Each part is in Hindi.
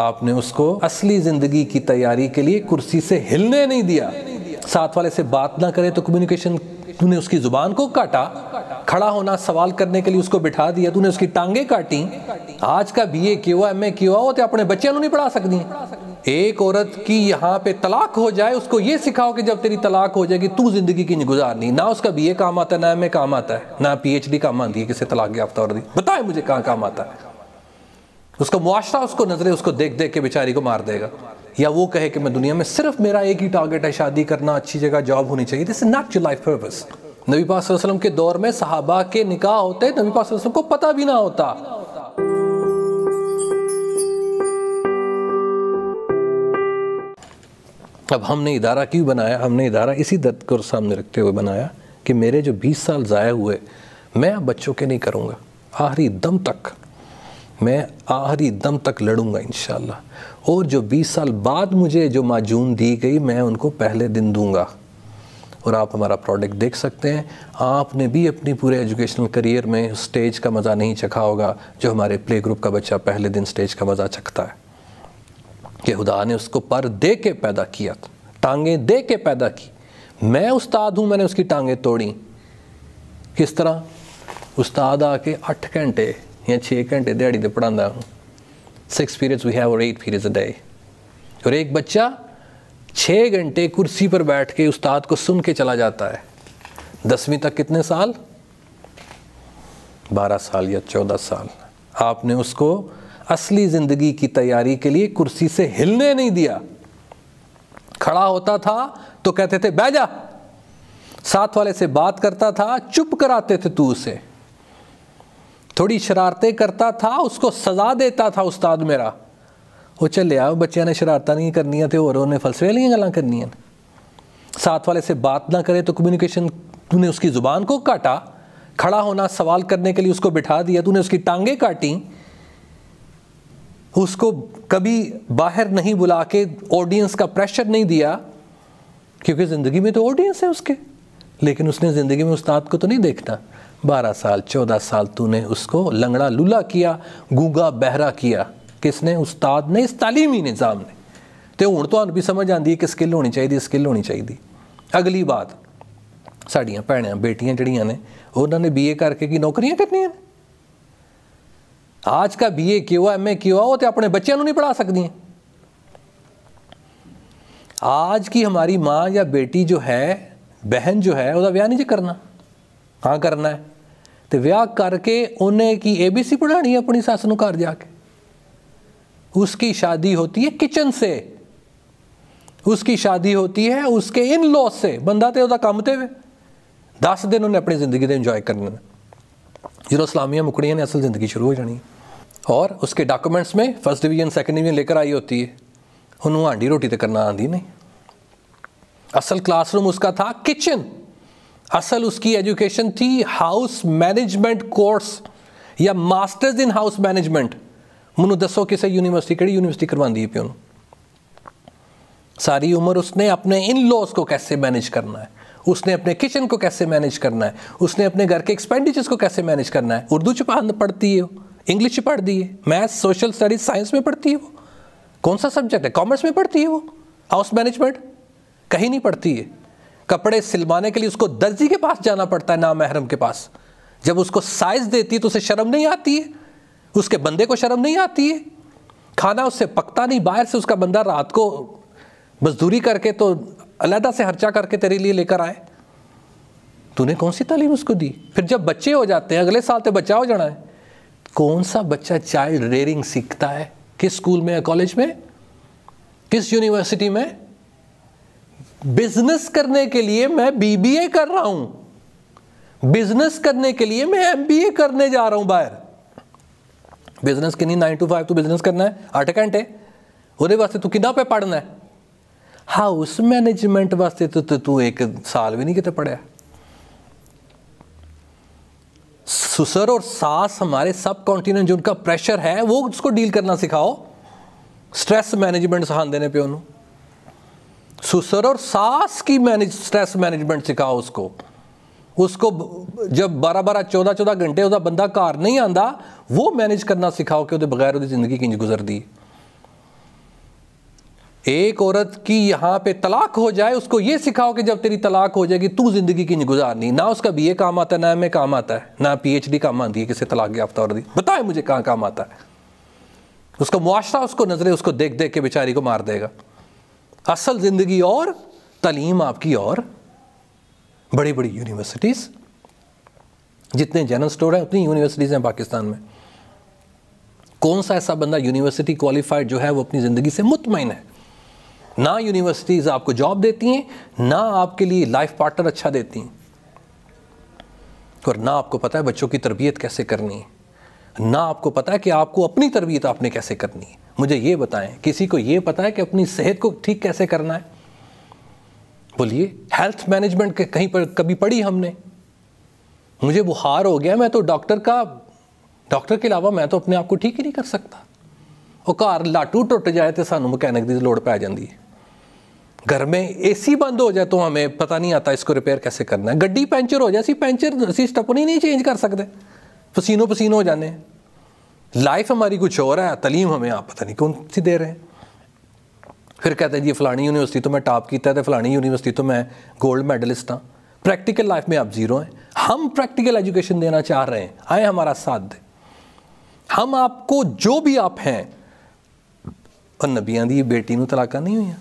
आपने उसको असली ज़िंदगी की तैयारी के लिए कुर्सी से हिलने नहीं दिया साथ वाले से बात ना करे तो कम्युनिकेशन तूने उसकी ज़ुबान को काटा खड़ा होना सवाल करने के लिए उसको बिठा दिया तूने उसकी टांगे काटी आज का बी ए क्यों एम ए क्यों हो तो अपने बच्चे नहीं पढ़ा सकती एक औरत की यहाँ पे तलाक हो जाए उसको ये सिखाओ कि जब तेरी तलाक हो जाएगी तू जिंदगी की नहीं गुजारनी ना उसका बीए काम आता है ना एम काम आता है ना पीएचडी काम आती है किसी तलाक याफ्ता और दी बताए मुझे कहाँ काम आता है उसका मुआशरा उसको नजरे उसको देख देख के बेचारी को मार देगा या वो कहे कि मैं दुनिया में सिर्फ मेरा एक ही टारगेट है शादी करना अच्छी जगह जॉब होनी चाहिए this is not your life purpose नबी पास के दौर में सहाबा के निकाह होते नबी पास को पता भी ना होता अब हमने इदारा क्यों बनाया हमने इदारा इसी दर्द को सामने रखते हुए बनाया कि मेरे जो 20 साल ज़ाया हुए मैं अब बच्चों के नहीं करूँगा आखिरी दम तक मैं आखिरी दम तक लड़ूंगा इन और जो 20 साल बाद मुझे जो माजून दी गई मैं उनको पहले दिन दूंगा और आप हमारा प्रोडक्ट देख सकते हैं आपने भी अपनी पूरे एजुकेशनल करियर में स्टेज का मज़ा नहीं चखा होगा जो हमारे प्ले ग्रुप का बच्चा पहले दिन स्टेज का मज़ा चखता है कि खुदा ने उसको पर दे के पैदा किया टांगे दे के पैदा की मैं उस्ताद हूँ मैंने उसकी टांगें तोड़ी किस तरह उस्ताद आके आठ घंटे या छः घंटे दिहाड़ी ਦੇ ਪੜਾਉਂਦਾ सिक्स पीरियड्स वी हैव और एट पीरियड्स अ डे और एक बच्चा छः घंटे कुर्सी पर बैठ के उस्ताद को सुन के चला जाता है दसवीं तक कितने साल बारह साल या चौदह साल आपने उसको असली ज़िंदगी की तैयारी के लिए कुर्सी से हिलने नहीं दिया खड़ा होता था तो कहते थे बह जा साथ वाले से बात करता था चुप कराते थे तू उसे थोड़ी शरारतें करता था उसको सज़ा देता था उस्ताद मेरा वो ਉਹ ਚੱਲਿਆ ਬੱਚਿਆਂ ਨੇ ਸ਼ਰਾਰਤਾਂ ਨਹੀਂ ਕਰਨੀਆਂ ਤੇ और उन्हें फलसफे वाली गल कर साथ वाले से बात ना करे तो कम्युनिकेशन तूने उसकी ज़ुबान को काटा खड़ा होना सवाल करने के लिए उसको बिठा दिया तूने उसकी टांगे काटी उसको कभी बाहर नहीं बुला के ऑडियंस का प्रेशर नहीं दिया क्योंकि ज़िंदगी में तो ऑडियंस है उसके लेकिन उसने ज़िंदगी में उस्ताद को तो नहीं देखना बारह साल चौदह साल तूने उसको लंगड़ा लूला किया गूंगा बहरा किया ਕਿਸਨੇ ਉਸਤਾਦ ਨੇ ਇਸ تعلیمی ਨਿਜ਼ਾਮ ਨੇ ਤੇ ਹੁਣ ਤੁਹਾਨੂੰ ਵੀ ਸਮਝ ਆਂਦੀ ਹੈ ਕਿ ਸਕਿੱਲ ਹੋਣੀ ਚਾਹੀਦੀ ਸਕਿੱਲ ਹੋਣੀ ਚਾਹੀਦੀ ਅਗਲੀ ਬਾਤ ਸਾਡੀਆਂ ਭੈਣਾਂ ਬੇਟੀਆਂ ਜਿਹੜੀਆਂ ਨੇ ਉਹਨਾਂ ਨੇ ਬੀਏ ਕਰਕੇ ਕੀ ਨੌਕਰੀਆਂ ਕਰਨੀਆਂ ਨੇ आज का बी ए क्यों एम ए क्यों वो तो अपने बच्चों नहीं पढ़ा सकती हैं आज की हमारी माँ या बेटी जो है बहन जो है वह व्याह नहीं जो करना ਹਾਂ ਕਰਨਾ ਹੈ ਤੇ ਵਿਆਹ ਕਰਕੇ ਉਹਨੇ ਕੀ ਏਬੀਸੀ ਪੜਾਣੀ ਆਪਣੀ ਸੱਸ ਨੂੰ ਘਰ ਜਾ ਕੇ उसकी शादी होती है किचन से उसकी शादी होती है उसके ਇਨ लॉज ਸੇ ਬੰਦਾ ਤੇ ਉਹਦਾ ਕੰਮ ਤੇ 10 ਦਿਨ ਉਹਨੇ ਆਪਣੀ ਜ਼ਿੰਦਗੀ ਦੇ ਇੰਜੋਏ ਕਰਨੇ ਨੇ ਜਿਹੜਾ ਇਸਲਾਮੀਆ ਮੁਕੜੀਆਂ ਨੇ ਅਸਲ ਜ਼ਿੰਦਗੀ ਸ਼ੁਰੂ ਹੋ ਜਾਣੀ ਔਰ ਉਸਕੇ ਮੇ ਫਰਸਟ ਡਿਵੀਜ਼ਨ ਸੈਕੰਡ ਡਿਵੀਜ਼ਨ ਲੈ ਕੇ ਆਈ होती ਹੈ ਉਹਨੂੰ ਹਾਂਡੀ ਰੋਟੀ ਤੇ ਕਰਨਾ ਆਂਦੀ ਨਹੀਂ ਅਸਲ ਕਲਾਸਰੂਮ ਉਸਕਾ ਥਾ ਕਿਚਨ असल उसकी एजुकेशन थी हाउस मैनेजमेंट कोर्स या मास्टर्स इन हाउस मैनेजमेंट ਮੈਨੂੰ दसो किसी यूनिवर्सिटी कड़ी यूनिवर्सिटी करवा दी है ਨੂੰ सारी उम्र उसने अपने इन लॉज को कैसे मैनेज करना है उसने अपने किचन को कैसे मैनेज करना है उसने अपने घर के एक्सपेंडिचर्स को कैसे मैनेज करना है उर्दू च पढ़ती है वो इंग्लिश पढ़ दी है मैथ सोशल स्टडीज साइंस में पढ़ती है वो कौन सा सब्जेक्ट है कॉमर्स में पढ़ती है वो हाउस मैनेजमेंट कहीं नहीं पढ़ती है कपड़े सिलवाने के लिए उसको दर्जी के पास जाना पड़ता है ना महरम के पास जब उसको साइज देती है तो उसे शर्म नहीं आती है उसके बंदे को शर्म नहीं आती है खाना उससे पकता नहीं बाहर से उसका बंदा रात को मजदूरी करके तो अलहदा से खर्चा करके तेरे लिए लेकर आए तूने कौन सी तालीम उसको दी फिर जब बच्चे हो जाते हैं अगले साल तो बच्चा हो जाना है कौन सा बच्चा चाइल्ड रेयरिंग सीखता है किस स्कूल में या कॉलेज में किस यूनिवर्सिटी में बिजनेस करने के लिए मैं बीबीए कर रहा हूं बिजनेस करने के लिए मैं एमबीए करने जा रहा हूं बाहर बिजनेस कि नहीं नाइन टू फाइव तू बिजनेस करना है आठ घंटे ਉਹਦੇ ਵਾਸਤੇ ਤੂੰ ਕਿੰਨਾ ਪੇ ਪੜਨਾ ਹੈ ਹਾਊਸ ਮੈਨੇਜਮੈਂਟ ਵਾਸਤੇ तो ਤੂੰ एक साल भी नहीं कितने पढ़िया सुसर और सास हमारे सब कॉन्टीनेंट जो उनका प्रेशर है वो उसको डील करना सिखाओ स्ट्रेस मैनेजमेंट सिखा देने पे उन्होंने सुसर और सास की मैनेज स्ट्रेस मैनेजमेंट सिखाओ उसको उसको जब बारह बारह चौदह चौदह घंटे ਉਹਦਾ बंदा घर नहीं आता वो मैनेज करना सिखाओ कि बगैर ਬਗੈਰ ਉਹਦੀ ਜ਼ਿੰਦਗੀ ਕਿੰਜ एक औरत की यहाँ पे तलाक हो जाए उसको ये सिखाओ कि जब तेरी तलाक हो जाएगी तू ज़िंदगी की नहीं गुजारनी ना उसका बीए काम आता है ना एम काम आता है ना पीएचडी काम आती है किसी तलाक याफ्ता औरत बताए मुझे कहाँ काम आता है उसका मुआशरा उसको नजरे उसको देख देख के बेचारी को मार देगा असल ज़िंदगी और तलीम आपकी और बड़ी बड़ी यूनिवर्सिटीज़ जितने जनरल स्टोर हैं उतनी यूनिवर्सिटीज़ हैं पाकिस्तान में कौन सा ऐसा बंदा यूनिवर्सिटी क्वालिफाइड जो है वो अपनी ज़िंदगी से मुतमिन है ना यूनिवर्सिटीज़ आपको जॉब देती हैं ना आपके लिए लाइफ पार्टनर अच्छा देती हैं और ना आपको पता है बच्चों की तरबियत कैसे करनी है ना आपको पता है कि आपको अपनी तरबियत आपने कैसे करनी है मुझे ये बताएं किसी को ये पता है कि अपनी सेहत को ठीक कैसे करना है बोलिए हेल्थ मैनेजमेंट के कहीं पर कभी पढ़ी हमने मुझे बुखार हो गया मैं तो डॉक्टर का डॉक्टर के अलावा मैं तो अपने आप को ठीक ही नहीं कर सकता वो घर लाटू टुट जाए तो सू मकैनिक की ਲੋੜ पै जाती है घर में एसी बंद हो जाए तो हमें पता नहीं आता इसको रिपेयर कैसे करना है गड्डी पेंचर हो जाए असं पेंचर असं स्टपनी ही नहीं चेंज कर सकते पसीनों पसीनों हो जाने लाइफ हमारी कुछ और है तलीम हमें आप पता नहीं कौन सी दे रहे हैं फिर कहते हैं जी फलानी यूनिवर्सिटी तो मैं टॉप किया तो फलानी यूनिवर्सिटी तो मैं गोल्ड मेडलिस्ट हाँ प्रैक्टिकल लाइफ में आप ज़ीरो हैं हम प्रैक्टिकल एजुकेशन देना चाह रहे हैं आए हमारा साथ दे हम आपको जो भी आप हैं और नबिया दी बेटी ਨੂੰ नहीं हुई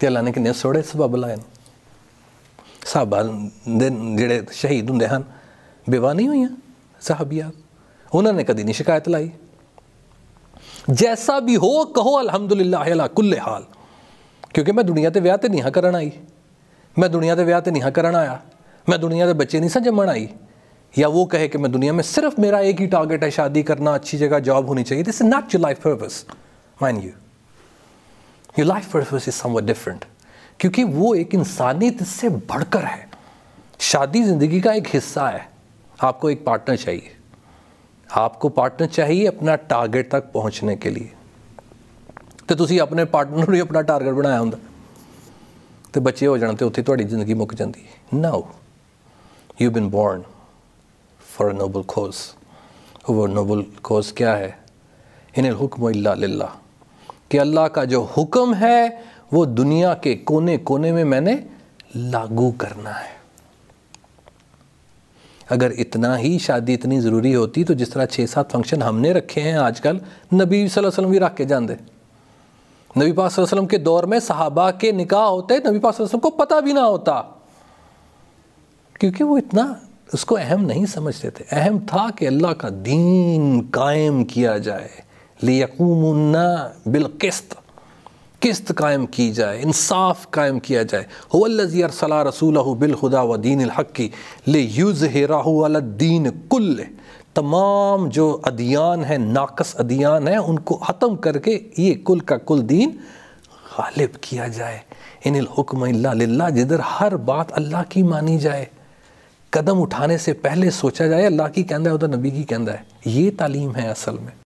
तो अल्लाह ने कि सोड़े सबब लाए साहबा ਨੇ शहीद होंगे ਜਿਹੜੇ विवाह नहीं हुई साहबियात उन्होंने कभी नहीं शिकायत लाई जैसा भी हो कहो अलहमदुल्ला कुल्ले हाल क्योंकि मैं दुनिया के व्याह तो नहीं कर आई मैं दुनिया के व्याह तो नीह कर आया मैं दुनिया के बच्चे नहीं सजमण आई या वो कहे कि मैं दुनिया में सिर्फ मेरा एक ही टारगेट है शादी करना अच्छी जगह जॉब होनी चाहिए this is not your life purpose mind you your life purpose is somewhere different क्योंकि वो एक इंसानियत से बढ़कर है शादी ज़िंदगी का एक हिस्सा है आपको एक पार्टनर चाहिए आपको पार्टनर चाहिए अपना टारगेट तक पहुँचने के लिए तो तुम अपने पार्टनर ही अपना टारगेट बनाया होंगे तो बच्चे हो जाने तो उड़ी जिंदगी मुक जाती now you been born for a noble खोज वो नोबल खोज क्या है इन हुक्म ला कि अल्लाह का जो हुक्म है वो दुनिया के कोने कोने में मैंने लागू करना है अगर इतना ही शादी इतनी ज़रूरी होती तो जिस तरह छः सात फंक्शन हमने रखे हैं आजकल नबी वसल्लम भी रख के जानते नबी पा वसल्लम के दौर में सहाबा के निकाह होते नबी पा वसलम को पता भी ना होता क्योंकि वो इतना उसको अहम नहीं समझते थे अहम था कि अल्लाह का दीन कायम किया जाए लियकूमन्ना बिलकस्त किस्त कायम की जाए इंसाफ कायम किया जाए होल्लजी सला रसूल बिलखुदा व दीन हक़ी ले यूज़ राहदीन कुल तमाम जो अदियान हैं नाकस अदियान हैं उनको ख़त्म करके ये कुल का कुल दीन गालिब किया जाए इन हुक्म ला जिधर हर बात अल्लाह की मानी जाए कदम उठाने से पहले सोचा जाए अल्लाह की कहना है उधर नबी की कहना है ये तालीम है असल में